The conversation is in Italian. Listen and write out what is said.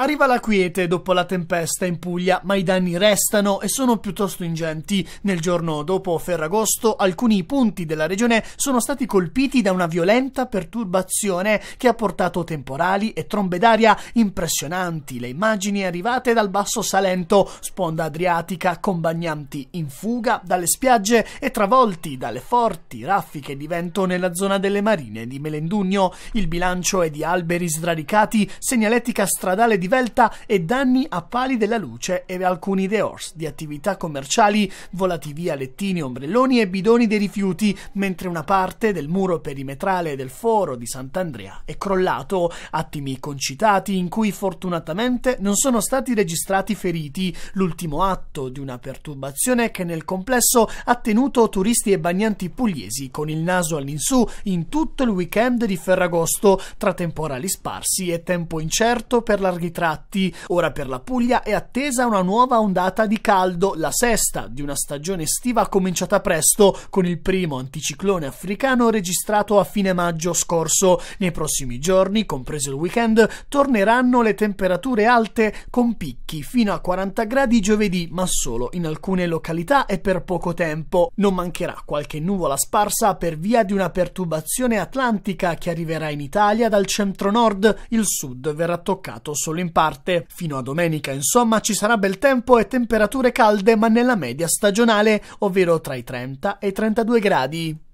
Arriva la quiete dopo la tempesta in Puglia, ma i danni restano e sono piuttosto ingenti. Nel giorno dopo Ferragosto alcuni punti della regione sono stati colpiti da una violenta perturbazione che ha portato temporali e trombe d'aria impressionanti. Le immagini arrivate dal basso Salento, sponda adriatica, con bagnanti in fuga dalle spiagge e travolti dalle forti raffiche di vento nella zona delle marine di Melendugno. Il bilancio è di alberi sradicati, segnaletica stradale di svelta e danni a pali della luce e alcuni dehors di attività commerciali, volati via lettini, ombrelloni e bidoni dei rifiuti, mentre una parte del muro perimetrale del foro di Sant'Andrea è crollato, attimi concitati in cui fortunatamente non sono stati registrati feriti, l'ultimo atto di una perturbazione che nel complesso ha tenuto turisti e bagnanti pugliesi con il naso all'insù in tutto il weekend di Ferragosto, tra temporali sparsi e tempo incerto per l'architettura tratti. Ora per la Puglia è attesa una nuova ondata di caldo, la sesta di una stagione estiva cominciata presto con il primo anticiclone africano registrato a fine maggio scorso. Nei prossimi giorni, compreso il weekend, torneranno le temperature alte con picchi fino a 40 gradi giovedì, ma solo in alcune località e per poco tempo. Non mancherà qualche nuvola sparsa per via di una perturbazione atlantica che arriverà in Italia dal centro-nord, il sud verrà toccato solo solo in parte. Fino a domenica, insomma, ci sarà bel tempo e temperature calde, ma nella media stagionale, ovvero tra i 30 e i 32 gradi.